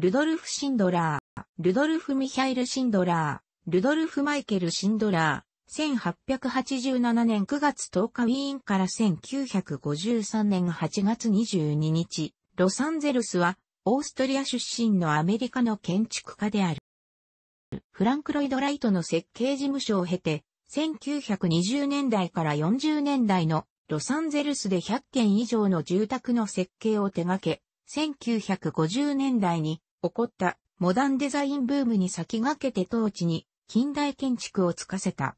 ルドルフ・シンドラー、ルドルフ・ミヒャイル・シンドラー、ルドルフ・マイケル・シンドラー、1887年9月10日ウィーンから1953年8月22日、ロサンゼルスは、オーストリア出身のアメリカの建築家である。フランク・ロイド・ライトの設計事務所を経て、1920年代から40年代のロサンゼルスで100件以上の住宅の設計を手掛け、1950年代に起こったモダンデザインブームに先駆けて当地に近代建築をつかせた。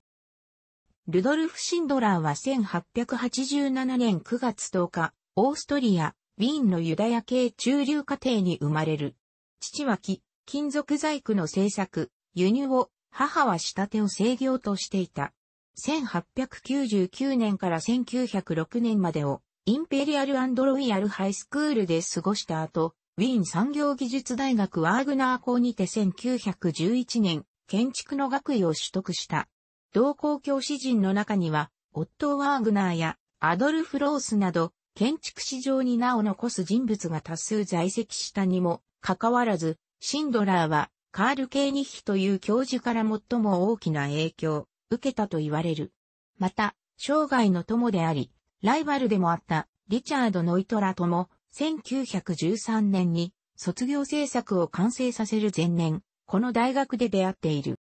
ルドルフ・シンドラーは1887年9月10日、オーストリア、ウィーンのユダヤ系中流家庭に生まれる。父は木、金属細工の製作、輸入を、母は仕立てを制御としていた。1899年から1906年までを、インペリアルロイヤルハイスクールで過ごした後、ウィーン産業技術大学ワーグナー校にて1911年、建築の学位を取得した。同校教師陣の中には、オットー・ワーグナーやアドルフ・ロースなど、建築史上に名を残す人物が多数在籍したにも、かかわらず、シンドラーは、カール・ケーニヒという教授から最も大きな影響を受けたと言われる。また、生涯の友であり、ライバルでもあったリチャード・ノイトラとも1913年に卒業制作を完成させる前年、この大学で出会っている。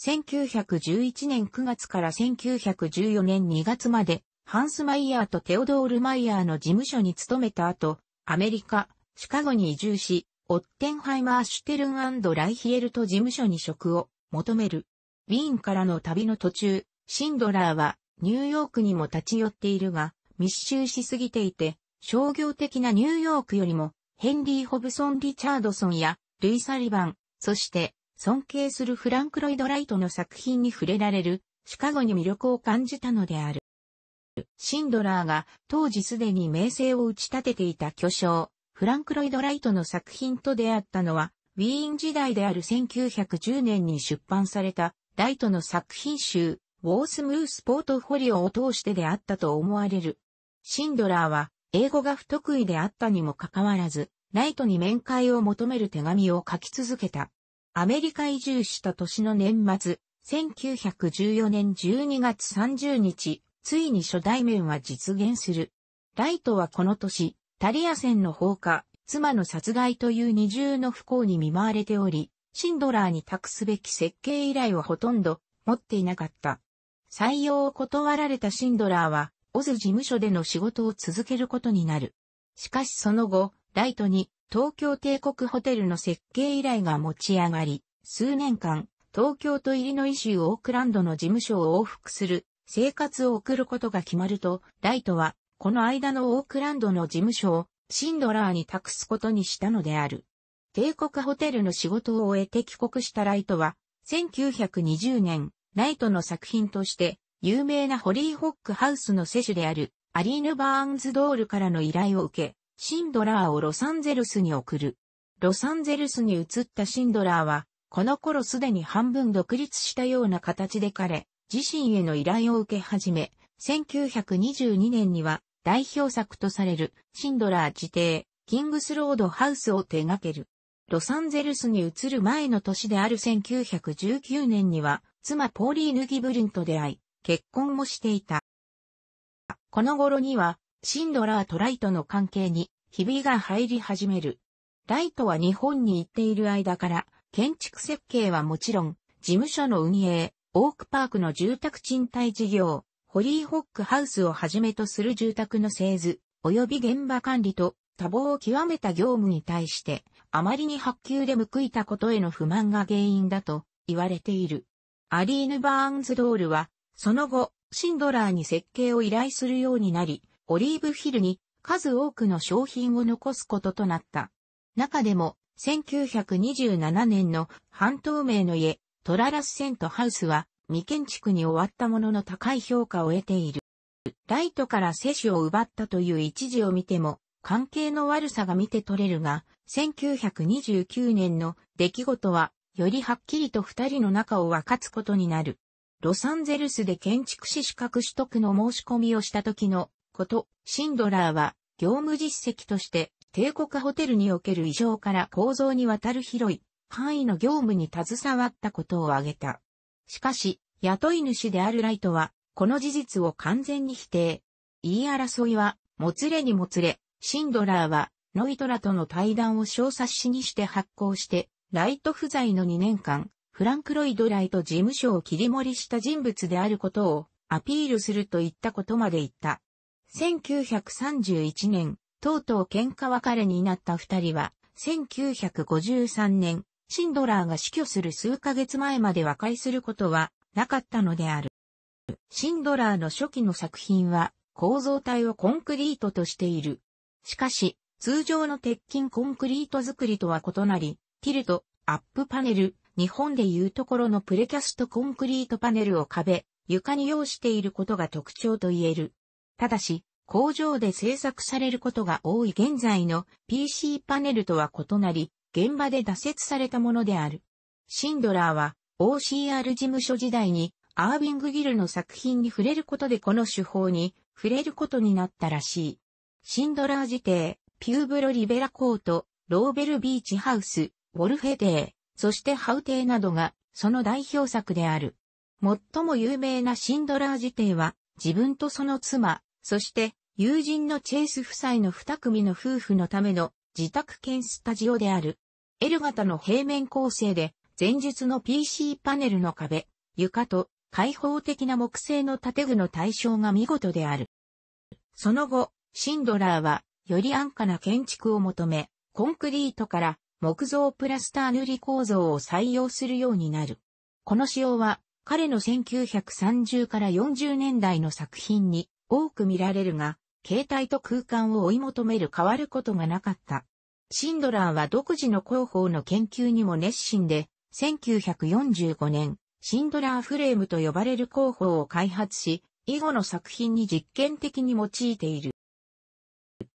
1911年9月から1914年2月まで、ハンス・マイヤーとテオドール・マイヤーの事務所に勤めた後、アメリカ、シカゴに移住し、オッテンハイマー・シュテルンライヒエルと事務所に職を求める。ウィーンからの旅の途中、シンドラーはニューヨークにも立ち寄っているが、密集しすぎていて、商業的なニューヨークよりも、ヘンリー・ホブソン・リチャードソンや、ルイ・サリバン、そして、尊敬するフランク・ロイド・ライトの作品に触れられる、シカゴに魅力を感じたのである。シンドラーが当時すでに名声を打ち立てていた巨匠、フランク・ロイド・ライトの作品と出会ったのは、ウィーン時代である1910年に出版された、ライトの作品集、ウォースムースポートフォリオを通してであったと思われる。シンドラーは、英語が不得意であったにもかかわらず、ライトに面会を求める手紙を書き続けた。アメリカ移住した年の年末、1914年12月30日、ついに初代面は実現する。ライトはこの年、タリア戦の放火、妻の殺害という二重の不幸に見舞われており、シンドラーに託すべき設計依頼をほとんど持っていなかった。採用を断られたシンドラーは、オズ事務所での仕事を続けることになる。しかしその後、ライトに東京帝国ホテルの設計依頼が持ち上がり、数年間、東京とイリノイ州オークランドの事務所を往復する生活を送ることが決まると、ライトは、この間のオークランドの事務所をシンドラーに託すことにしたのである。帝国ホテルの仕事を終えて帰国したライトは、1920年、ライトの作品として、有名なホリーホックハウスの世主であるアリーヌ・バーンズドールからの依頼を受け、シンドラーをロサンゼルスに送る。ロサンゼルスに移ったシンドラーは、この頃すでに半分独立したような形で彼、自身への依頼を受け始め、1922年には代表作とされるシンドラー自邸、キングスロードハウスを手掛ける。ロサンゼルスに移る前の年である1919年には、妻ポーリーヌ・ギブリンと出会い、結婚もしていた。この頃には、シンドラーとライトの関係に、ひびが入り始める。ライトは日本に行っている間から、建築設計はもちろん、事務所の運営、オークパークの住宅賃貸事業、ホリーホックハウスをはじめとする住宅の製図、及び現場管理と多忙を極めた業務に対して、あまりに発給で報いたことへの不満が原因だと言われている。アリーヌ・バーンズドールは、その後、シンドラーに設計を依頼するようになり、オリーブヒルに数多くの商品を残すこととなった。中でも、1927年の半透明の家、トララスセントハウスは、未建築に終わったものの高い評価を得ている。ライトから摂取を奪ったという一時を見ても、関係の悪さが見て取れるが、1929年の出来事は、よりはっきりと二人の仲を分かつことになる。ロサンゼルスで建築士資格取得の申し込みをした時のこと、シンドラーは業務実績として帝国ホテルにおける異常から構造にわたる広い範囲の業務に携わったことを挙げた。しかし、雇い主であるライトは、この事実を完全に否定。言い争いは、もつれにもつれ、シンドラーは、ノイトラとの対談を小冊子にして発行して、ライト不在の2年間、フランク・ロイド・ライト事務所を切り盛りした人物であることをアピールするといったことまで言った。1931年、とうとう喧嘩別れになった二人は、1953年、シンドラーが死去する数ヶ月前まで和解することはなかったのである。シンドラーの初期の作品は構造体をコンクリートとしている。しかし、通常の鉄筋コンクリート作りとは異なり、ティルト、アップパネル、日本でいうところのプレキャストコンクリートパネルを壁、床に用していることが特徴と言える。ただし、工場で製作されることが多い現在の PC パネルとは異なり、現場で挫折されたものである。シンドラーは OCR 事務所時代にアービング・ギルの作品に触れることでこの手法に触れることになったらしい。シンドラー辞典、ピューブロ・リベラコート、ローベル・ビーチ・ハウス、ウォルフェデー、そしてハウテーなどがその代表作である。最も有名なシンドラー辞典は自分とその妻、そして友人のチェイス夫妻の二組の夫婦のための自宅兼スタジオである。L 型の平面構成で前述の PC パネルの壁、床と開放的な木製の建具の対象が見事である。その後、シンドラーはより安価な建築を求め、コンクリートから木造プラスター塗り構造を採用するようになる。この仕様は彼の1930から40年代の作品に多く見られるが、形態と空間を追い求める変わることがなかった。シンドラーは独自の広報の研究にも熱心で、1945年、シンドラーフレームと呼ばれる広報を開発し、以後の作品に実験的に用いている。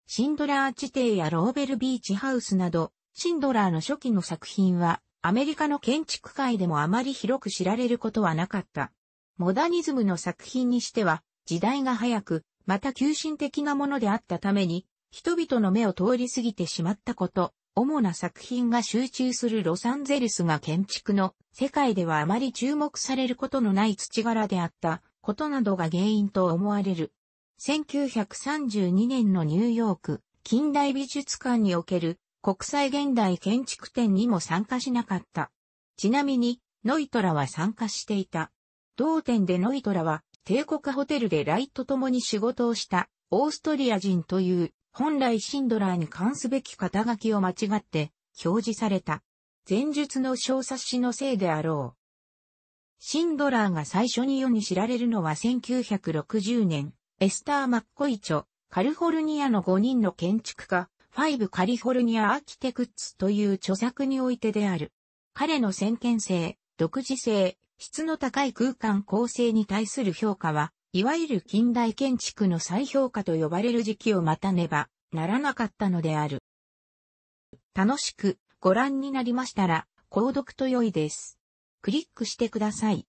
シンドラー地底やローベルビーチハウスなど、シンドラーの初期の作品は、アメリカの建築界でもあまり広く知られることはなかった。モダニズムの作品にしては、時代が早く、また急進的なものであったために、人々の目を通り過ぎてしまったこと、主な作品が集中するロサンゼルスが建築の世界ではあまり注目されることのない土柄であったことなどが原因と思われる。1932年のニューヨーク近代美術館における国際現代建築展にも参加しなかった。ちなみに、ノイトラは参加していた。同店でノイトラは、帝国ホテルでライトともに仕事をした、オーストリア人という、本来シンドラーに関すべき肩書きを間違って、表示された。前述の小冊子のせいであろう。シンドラーが最初に世に知られるのは1960年、エスター・マッコイチョ、カルフォルニアの5人の建築家、5カリフォルニアアーキテクッツという著作においてである。彼の先見性、独自性、質の高い空間構成に対する評価は、いわゆる近代建築の再評価と呼ばれる時期を待たねばならなかったのである。楽しくご覧になりましたら、購読と良いです。クリックしてください。